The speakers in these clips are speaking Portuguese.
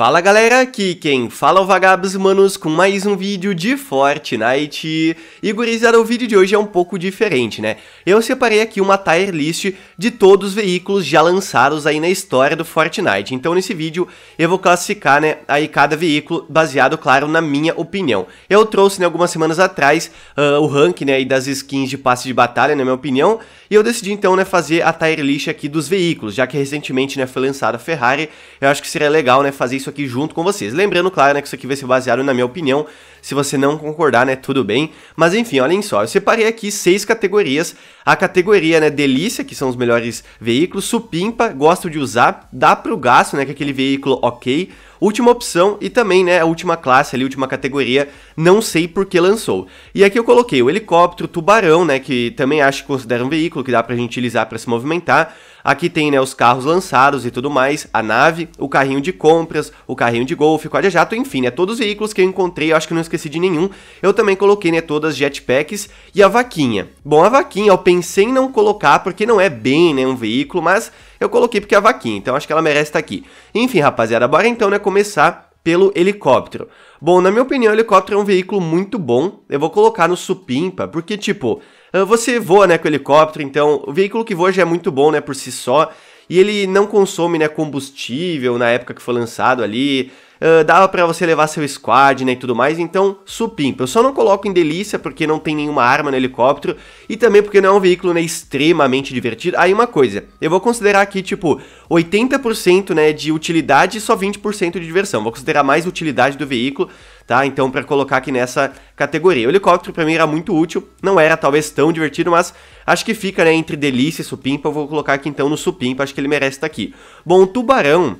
Fala galera, aqui quem fala é o Vagabos Manos com mais um vídeo de Fortnite. E gurizada, o vídeo de hoje é um pouco diferente, né? Eu separei aqui uma tier list de todos os veículos já lançados aí na história do Fortnite. Então nesse vídeo eu vou classificar, né, aí cada veículo baseado, claro, na minha opinião. Eu trouxe, né, algumas semanas atrás uh, o rank, né, das skins de passe de batalha, na minha opinião. E eu decidi então, né, fazer a tier list aqui dos veículos, já que recentemente, né, foi lançada a Ferrari. Eu acho que seria legal, né, fazer isso isso aqui junto com vocês. Lembrando, claro, né, que isso aqui vai ser baseado na minha opinião. Se você não concordar, né, tudo bem. Mas enfim, olhem só, eu separei aqui seis categorias. A categoria, né, delícia, que são os melhores veículos, supimpa, gosto de usar, dá pro gasto, né, que é aquele veículo ok, última opção e também, né, a última classe ali, última categoria, não sei por que lançou. E aqui eu coloquei o helicóptero, tubarão, né, que também acho que considera um veículo que dá pra gente utilizar para se movimentar, Aqui tem né, os carros lançados e tudo mais, a nave, o carrinho de compras, o carrinho de golfe, o quadrijato, enfim, né, todos os veículos que eu encontrei, eu acho que não esqueci de nenhum. Eu também coloquei né, todas as jetpacks e a vaquinha. Bom, a vaquinha eu pensei em não colocar porque não é bem né, um veículo, mas eu coloquei porque é a vaquinha, então acho que ela merece estar tá aqui. Enfim, rapaziada, bora então né, começar pelo helicóptero. Bom, na minha opinião, o helicóptero é um veículo muito bom. Eu vou colocar no supimpa, porque tipo, ah, você voa, né, com helicóptero, então o veículo que voa já é muito bom, né, por si só, e ele não consome, né, combustível na época que foi lançado ali, uh, dava para você levar seu squad, né, e tudo mais, então supimpa. Eu só não coloco em delícia porque não tem nenhuma arma no helicóptero e também porque não é um veículo, né, extremamente divertido. Aí uma coisa, eu vou considerar aqui, tipo, 80%, né, de utilidade e só 20% de diversão. Vou considerar mais utilidade do veículo, tá? Então, para colocar aqui nessa categoria. O helicóptero para mim era muito útil, não era talvez tão divertido, mas acho que fica, né, entre delícia e supimpa. Eu vou colocar aqui então no supimpa, acho que ele merece estar tá aqui. Bom, o tubarão,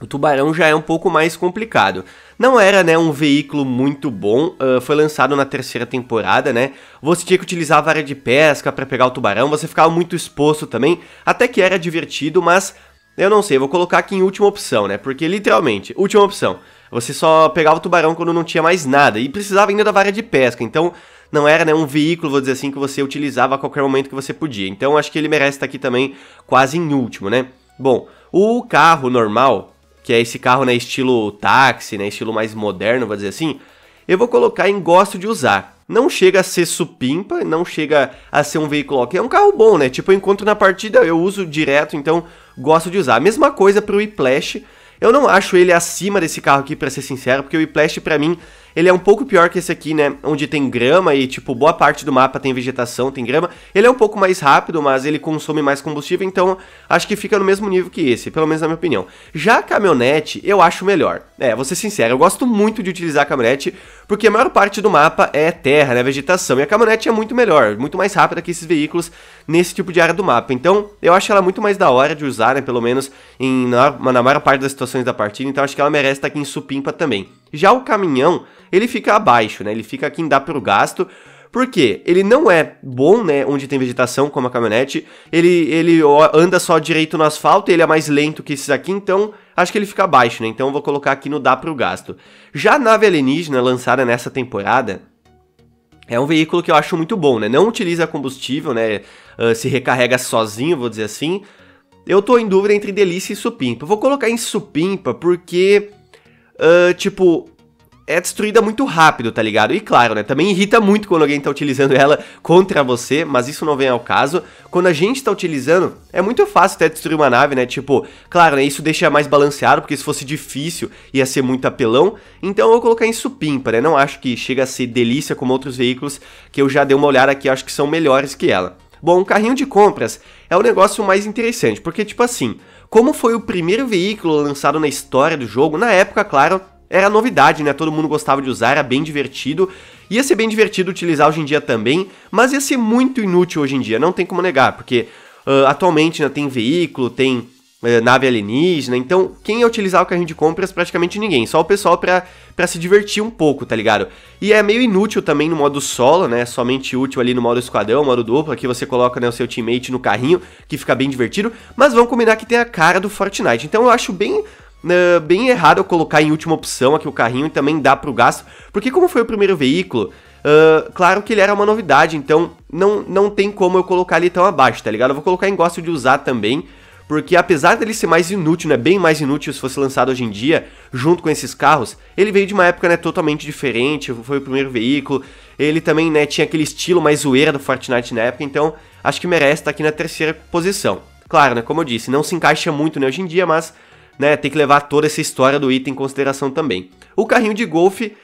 o Tubarão já é um pouco mais complicado. Não era, né, um veículo muito bom, uh, foi lançado na terceira temporada, né? Você tinha que utilizar a vara de pesca para pegar o tubarão, você ficava muito exposto também, até que era divertido, mas eu não sei, vou colocar aqui em última opção, né? Porque literalmente, última opção. Você só pegava o tubarão quando não tinha mais nada. E precisava ainda da vara de pesca. Então, não era né, um veículo, vou dizer assim, que você utilizava a qualquer momento que você podia. Então, acho que ele merece estar aqui também quase em último, né? Bom, o carro normal, que é esse carro né, estilo táxi, né, estilo mais moderno, vou dizer assim, eu vou colocar em gosto de usar. Não chega a ser supimpa, não chega a ser um veículo ok. É um carro bom, né? Tipo, eu encontro na partida, eu uso direto, então gosto de usar. Mesma coisa para o Whiplash, eu não acho ele acima desse carro aqui, para ser sincero, porque o Plast para mim, ele é um pouco pior que esse aqui, né? Onde tem grama e, tipo, boa parte do mapa tem vegetação, tem grama. Ele é um pouco mais rápido, mas ele consome mais combustível, então acho que fica no mesmo nível que esse, pelo menos na minha opinião. Já a caminhonete, eu acho melhor. É, vou ser sincero, eu gosto muito de utilizar a caminhonete, porque a maior parte do mapa é terra, né, vegetação, e a caminhonete é muito melhor, muito mais rápida que esses veículos nesse tipo de área do mapa. Então, eu acho ela muito mais da hora de usar, né, pelo menos em, na, na maior parte das situações da partida, então acho que ela merece estar aqui em supimpa também. Já o caminhão, ele fica abaixo, né, ele fica aqui em dá pro gasto, porque ele não é bom, né, onde tem vegetação, como a caminhonete, ele, ele anda só direito no asfalto, ele é mais lento que esses aqui, então acho que ele fica baixo, né? Então eu vou colocar aqui no dá para o gasto. Já a nave alienígena, lançada nessa temporada, é um veículo que eu acho muito bom, né? Não utiliza combustível, né? Uh, se recarrega sozinho, vou dizer assim. Eu tô em dúvida entre Delícia e Supimpa. Vou colocar em Supimpa porque, uh, tipo, é destruída muito rápido, tá ligado? E claro, né? Também irrita muito quando alguém tá utilizando ela contra você, mas isso não vem ao caso. Quando a gente tá utilizando, é muito fácil até destruir uma nave, né? Tipo, claro, né? Isso deixa mais balanceado, porque se fosse difícil, ia ser muito apelão. Então eu vou colocar em supimpa, né? Não acho que chega a ser delícia como outros veículos que eu já dei uma olhada aqui, acho que são melhores que ela. Bom, o carrinho de compras é o negócio mais interessante, porque tipo assim, como foi o primeiro veículo lançado na história do jogo, na época, claro, era novidade, né? Todo mundo gostava de usar, era bem divertido. Ia ser bem divertido utilizar hoje em dia também, mas ia ser muito inútil hoje em dia, não tem como negar, porque uh, atualmente né, tem veículo, tem uh, nave alienígena, então quem ia utilizar o carrinho de compras? Praticamente ninguém, só o pessoal pra, pra se divertir um pouco, tá ligado? E é meio inútil também no modo solo, né? Somente útil ali no modo esquadrão, modo duplo, aqui você coloca né, o seu teammate no carrinho, que fica bem divertido, mas vamos combinar que tem a cara do Fortnite, então eu acho bem uh, bem errado eu colocar em última opção aqui o carrinho e também dar pro gasto, porque como foi o primeiro veículo, uh, claro que ele era uma novidade, então não, não tem como eu colocar ele tão abaixo, tá ligado? Eu vou colocar em gosto de usar também, porque apesar dele ser mais inútil, né, bem mais inútil se fosse lançado hoje em dia, junto com esses carros, ele veio de uma época, né, totalmente diferente, foi o primeiro veículo, ele também, né, tinha aquele estilo mais zoeira do Fortnite na época, então acho que merece estar tá aqui na terceira posição. Claro, né, como eu disse, não se encaixa muito, né, hoje em dia, mas né, tem que levar toda essa história do item em consideração também. O carrinho de golfe,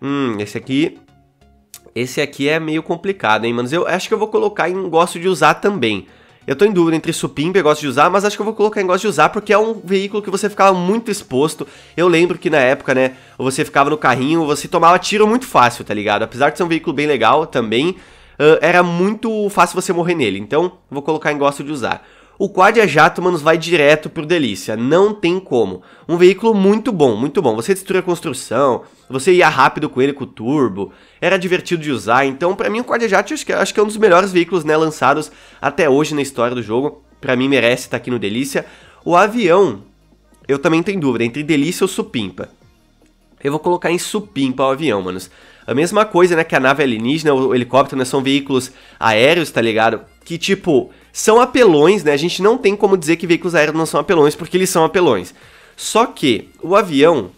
hum, esse aqui, esse aqui é meio complicado, hein, manos. Eu acho que eu vou colocar em gosto de usar também. Eu tô em dúvida entre supimpa e gosto de usar, mas acho que eu vou colocar em gosto de usar porque é um veículo que você ficava muito exposto. Eu lembro que na época, né, você ficava no carrinho, você tomava tiro muito fácil, tá ligado? Apesar de ser um veículo bem legal também, uh, era muito fácil você morrer nele. Então, vou colocar em gosto de usar o Quad a é jato, manos, vai direto pro Delícia. Não tem como. Um veículo muito bom, muito bom. Você destruía a construção, você ia rápido com ele com o turbo, era divertido de usar. Então, para mim, o Quad a é jato acho que, acho que é um dos melhores veículos né, lançados até hoje na história do jogo. Para mim, merece estar tá aqui no Delícia. O avião, eu também tenho dúvida, entre Delícia ou Supimpa. Eu vou colocar em Supimpa o avião, manos. A mesma coisa, né, que a nave alienígena, o helicóptero, né, são veículos aéreos, tá ligado? que, tipo, são apelões, né? A gente não tem como dizer que veículos aéreos não são apelões, porque eles são apelões. Só que o avião,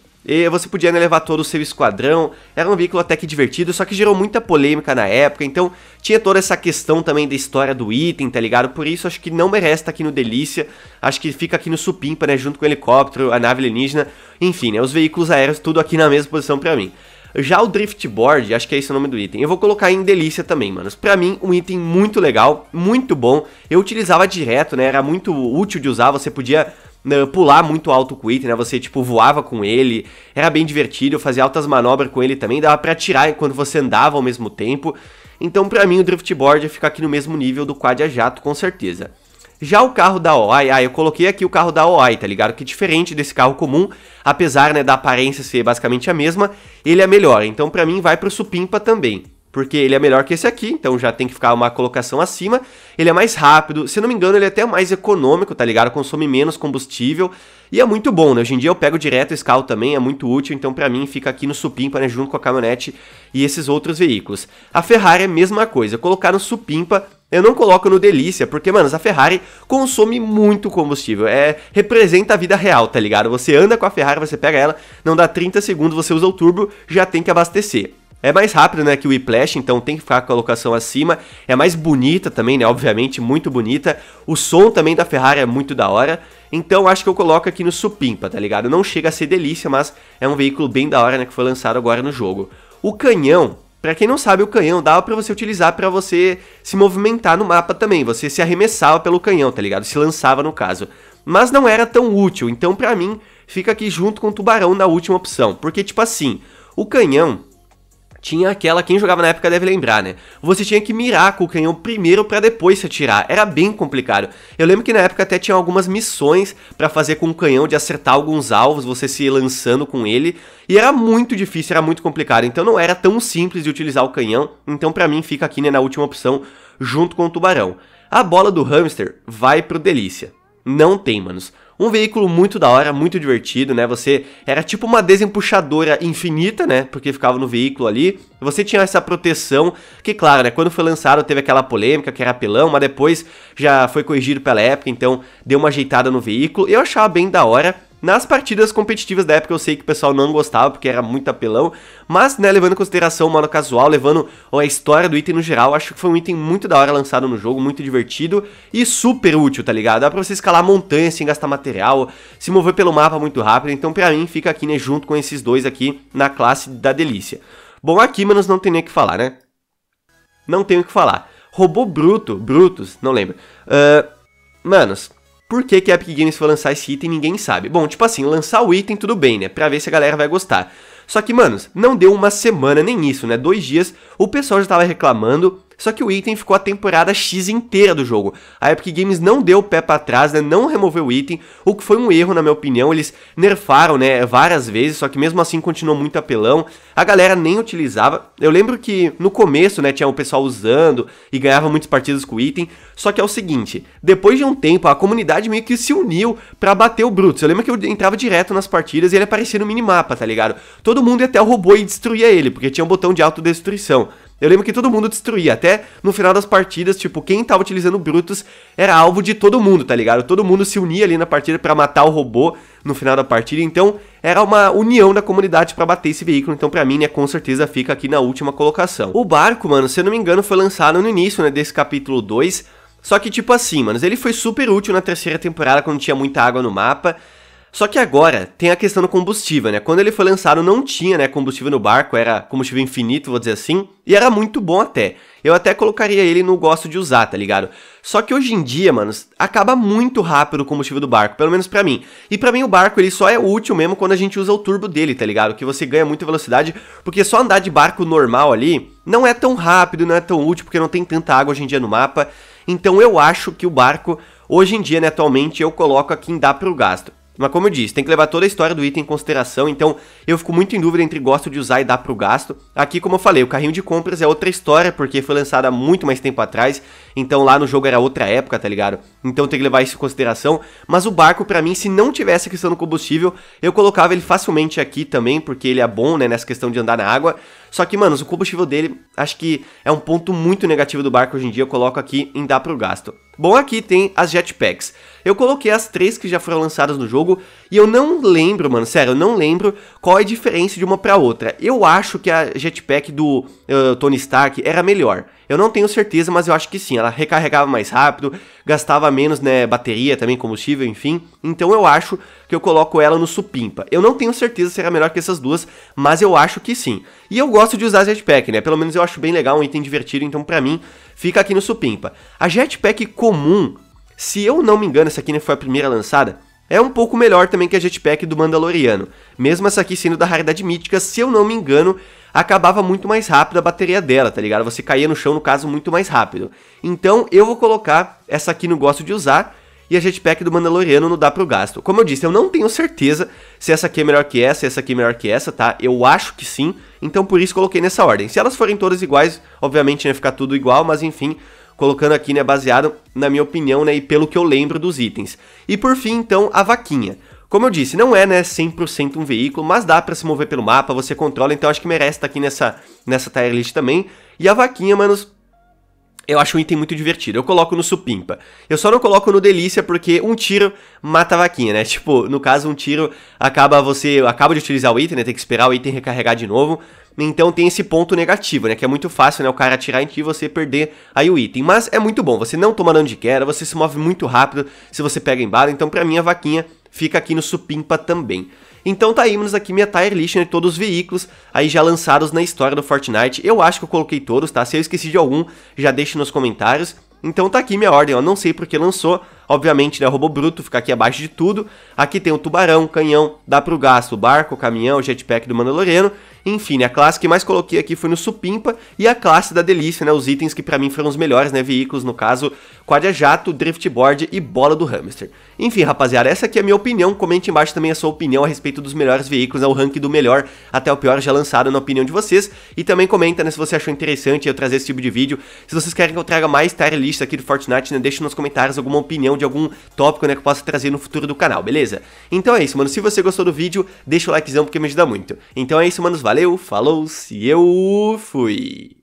você podia né, levar todo o seu esquadrão, era um veículo até que divertido, só que gerou muita polêmica na época, então tinha toda essa questão também da história do item, tá ligado? Por isso acho que não merece estar tá aqui no Delícia, acho que fica aqui no Supimpa, né, junto com o helicóptero, a nave alienígena, enfim, né, os veículos aéreos, tudo aqui na mesma posição pra mim. Já o Driftboard, acho que é esse o nome do item, eu vou colocar em delícia também, manos. Pra mim, um item muito legal, muito bom. Eu utilizava direto, né? Era muito útil de usar, você podia né, pular muito alto com o item, né? Você, tipo, voava com ele, era bem divertido, eu fazia altas manobras com ele também, dava pra tirar enquanto você andava ao mesmo tempo. Então, pra mim, o Driftboard ia ficar aqui no mesmo nível do Quad a Jato, com certeza. Já o carro da OI, ah, eu coloquei aqui o carro da OI, tá ligado? Que diferente desse carro comum, apesar né, da aparência ser basicamente a mesma, ele é melhor. Então, para mim, vai pro Supimpa também. Porque ele é melhor que esse aqui, então já tem que ficar uma colocação acima. Ele é mais rápido, se não me engano, ele é até mais econômico, tá ligado? Consome menos combustível. E é muito bom, né? Hoje em dia eu pego direto esse carro também, é muito útil, então para mim fica aqui no supimpa, né, junto com a caminhonete e esses outros veículos. A Ferrari é a mesma coisa, colocar no supimpa eu não coloco no delícia, porque, mano, a Ferrari consome muito combustível. É representa a vida real, tá ligado? Você anda com a Ferrari, você pega ela, não dá 30 segundos, você usa o turbo, já tem que abastecer. É mais rápido, né, que o Whiplash, então tem que ficar com a colocação acima. É mais bonita também, né, obviamente, muito bonita. O som também da Ferrari é muito da hora. Então acho que eu coloco aqui no supimpa, tá ligado? Não chega a ser delícia, mas é um veículo bem da hora, né, que foi lançado agora no jogo. O canhão, para quem não sabe, o canhão dava para você utilizar para você se movimentar no mapa também. Você se arremessava pelo canhão, tá ligado? Se lançava no caso. Mas não era tão útil, então para mim fica aqui junto com o tubarão na última opção, porque tipo assim, o canhão tinha aquela, quem jogava na época deve lembrar, né? Você tinha que mirar com o canhão primeiro para depois se atirar. Era bem complicado. Eu lembro que na época até tinha algumas missões para fazer com o canhão de acertar alguns alvos, você se lançando com ele, e era muito difícil, era muito complicado. Então não era tão simples de utilizar o canhão. Então para mim fica aqui né, na última opção junto com o tubarão. A bola do hamster vai pro delícia. Não tem, manos. Um veículo muito da hora, muito divertido, né? Você era tipo uma desempuxadora infinita, né? Porque ficava no veículo ali. Você tinha essa proteção, que claro, né? Quando foi lançado teve aquela polêmica que era apelão, mas depois já foi corrigido pela época, então deu uma ajeitada no veículo. Eu achava bem da hora. Nas partidas competitivas da época eu sei que o pessoal não gostava porque era muito apelão, mas né, levando em consideração o modo casual, levando a história do item no geral, acho que foi um item muito da hora lançado no jogo, muito divertido e super útil, tá ligado? Dá pra você escalar montanha sem gastar material, se mover pelo mapa muito rápido, então pra mim fica aqui né, junto com esses dois aqui na classe da delícia. Bom, aqui, manos, não tem nem o que falar, né? Não tenho o que falar. Robô bruto, Brutus, não lembro. Uh, manos, por que, que a Epic Games foi lançar esse item ninguém sabe. Bom, tipo assim, lançar o item tudo bem, né? Pra ver se a galera vai gostar. Só que, manos, não deu uma semana nem isso, né? Dois dias, o pessoal já tava reclamando só que o item ficou a temporada X inteira do jogo. A Epic Games não deu o pé para trás, né? Não removeu o item, o que foi um erro na minha opinião. Eles nerfaram, né, várias vezes, só que mesmo assim continuou muito apelão. A galera nem utilizava. Eu lembro que no começo, né, tinha o pessoal usando e ganhava muitas partidas com o item. Só que é o seguinte, depois de um tempo a comunidade meio que se uniu para bater o Brutus. Eu lembro que eu entrava direto nas partidas e ele aparecia no minimapa, tá ligado? Todo mundo ia até o robô e destruía ele, porque tinha um botão de autodestruição. Eu lembro que todo mundo destruía, até no final das partidas, tipo, quem tava utilizando Brutus era alvo de todo mundo, tá ligado? Todo mundo se unia ali na partida para matar o robô no final da partida, então era uma união da comunidade para bater esse veículo, então para mim, né, com certeza fica aqui na última colocação. O barco, mano, se eu não me engano, foi lançado no início, né, desse capítulo 2, só que tipo assim, mano, ele foi super útil na terceira temporada quando tinha muita água no mapa, só que agora tem a questão do combustível, né? Quando ele foi lançado não tinha, né, combustível no barco, era combustível infinito, vou dizer assim, e era muito bom até. Eu até colocaria ele no gosto de usar, tá ligado? Só que hoje em dia, mano, acaba muito rápido o combustível do barco, pelo menos para mim. E para mim o barco ele só é útil mesmo quando a gente usa o turbo dele, tá ligado? Que você ganha muita velocidade, porque só andar de barco normal ali não é tão rápido, não é tão útil, porque não tem tanta água hoje em dia no mapa. Então eu acho que o barco Hoje em dia, né, atualmente, eu coloco aqui em dá pro gasto. Mas como eu disse, tem que levar toda a história do item em consideração, então eu fico muito em dúvida entre gosto de usar e dar pro gasto. Aqui, como eu falei, o carrinho de compras é outra história, porque foi lançado há muito mais tempo atrás, então lá no jogo era outra época, tá ligado? Então tem que levar isso em consideração, mas o barco para mim, se não tivesse a questão do combustível, eu colocava ele facilmente aqui também, porque ele é bom, né, nessa questão de andar na água. Só que, mano, o combustível dele, acho que é um ponto muito negativo do barco hoje em dia, eu coloco aqui em dar pro gasto. Bom, aqui tem as jetpacks. Eu coloquei as três que já foram lançadas no jogo e eu não lembro, mano, sério, eu não lembro qual é a diferença de uma pra outra. Eu acho que a jetpack do uh, Tony Stark era melhor. Eu não tenho certeza, mas eu acho que sim, ela recarregava mais rápido, gastava menos, né, bateria também, combustível, enfim. Então eu acho que eu coloco ela no supimpa. Eu não tenho certeza se era melhor que essas duas, mas eu acho que sim. E eu gosto de usar a jetpack, né? Pelo menos eu acho bem legal, um item divertido, então para mim fica aqui no supimpa. A jetpack comum, se eu não me engano, essa aqui né, foi a primeira lançada, é um pouco melhor também que a Jetpack do Mandaloriano. Mesmo essa aqui sendo da raridade mítica, se eu não me engano, acabava muito mais rápido a bateria dela, tá ligado? Você caía no chão, no caso, muito mais rápido. Então eu vou colocar essa aqui no gosto de usar e a jetpack do Mandaloriano não dá pro gasto. Como eu disse, eu não tenho certeza se essa aqui é melhor que essa, se essa aqui é melhor que essa, tá? Eu acho que sim, então por isso coloquei nessa ordem. Se elas forem todas iguais, obviamente ia ficar tudo igual, mas enfim, colocando aqui, né, baseado na minha opinião, né, e pelo que eu lembro dos itens. E por fim, então, a vaquinha. Como eu disse, não é né, 100% um veículo, mas dá para se mover pelo mapa, você controla, então acho que merece estar tá aqui nessa, nessa tier list também. E a vaquinha, manos, eu acho um item muito divertido. Eu coloco no supimpa. Eu só não coloco no delícia porque um tiro mata a vaquinha, né? Tipo, no caso, um tiro acaba você acaba de utilizar o item, né? Tem que esperar o item recarregar de novo. Então tem esse ponto negativo, né? Que é muito fácil, né? O cara atirar em ti e você perder aí o item. Mas é muito bom, você não toma dano de queda, você se move muito rápido se você pega em bala. Então pra mim a vaquinha fica aqui no supimpa também. Então tá aí, aqui minha tier list, né, todos os veículos aí já lançados na história do Fortnite. Eu acho que eu coloquei todos, tá? Se eu esqueci de algum, já deixe nos comentários. Então tá aqui minha ordem, ó, não sei porque lançou, Obviamente, né, o robô bruto fica aqui abaixo de tudo. Aqui tem o tubarão, canhão, dá pro gasto, o barco, o caminhão, o jetpack do Mandaloriano. Enfim, né, a classe que mais coloquei aqui foi no supimpa e a classe da delícia, né, os itens que para mim foram os melhores, né, veículos, no caso, quadra-jato, driftboard e bola do hamster. Enfim, rapaziada, essa aqui é a minha opinião, comente embaixo também a sua opinião a respeito dos melhores veículos, né, o ranking do melhor até o pior já lançado na opinião de vocês. E também comenta, né, se você achou interessante eu trazer esse tipo de vídeo. Se vocês querem que eu traga mais tier list aqui do Fortnite, né, deixa nos comentários alguma opinião opinião de algum tópico, né, que eu possa trazer no futuro do canal, beleza? Então é isso, mano. Se você gostou do vídeo, deixa o likezão porque me ajuda muito. Então é isso, manos. Valeu, falou, se eu fui!